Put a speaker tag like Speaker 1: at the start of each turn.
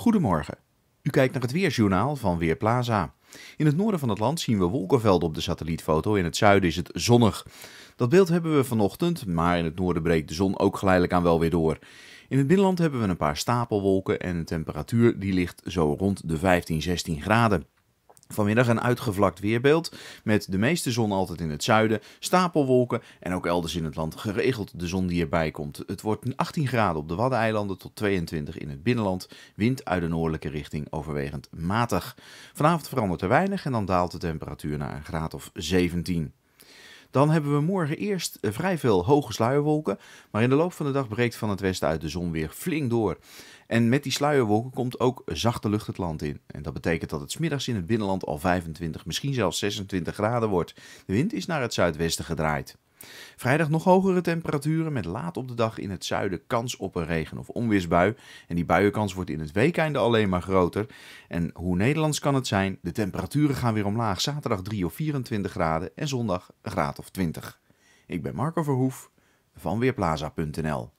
Speaker 1: Goedemorgen. U kijkt naar het Weerjournaal van Weerplaza. In het noorden van het land zien we wolkenvelden op de satellietfoto. In het zuiden is het zonnig. Dat beeld hebben we vanochtend, maar in het noorden breekt de zon ook geleidelijk aan wel weer door. In het binnenland hebben we een paar stapelwolken en een temperatuur die ligt zo rond de 15, 16 graden vanmiddag een uitgevlakt weerbeeld met de meeste zon altijd in het zuiden, stapelwolken en ook elders in het land geregeld de zon die erbij komt. Het wordt 18 graden op de Waddeneilanden tot 22 in het binnenland, wind uit de noordelijke richting overwegend matig. Vanavond verandert er weinig en dan daalt de temperatuur naar een graad of 17. Dan hebben we morgen eerst eh, vrij veel hoge sluierwolken. Maar in de loop van de dag breekt van het westen uit de zon weer flink door. En met die sluierwolken komt ook zachte lucht het land in. En dat betekent dat het smiddags in het binnenland al 25, misschien zelfs 26 graden wordt. De wind is naar het zuidwesten gedraaid. Vrijdag nog hogere temperaturen met laat op de dag in het zuiden kans op een regen- of onweersbui. En die buienkans wordt in het weekeinde alleen maar groter. En hoe Nederlands kan het zijn, de temperaturen gaan weer omlaag. Zaterdag 3 of 24 graden en zondag een graad of 20. Ik ben Marco Verhoef van Weerplaza.nl.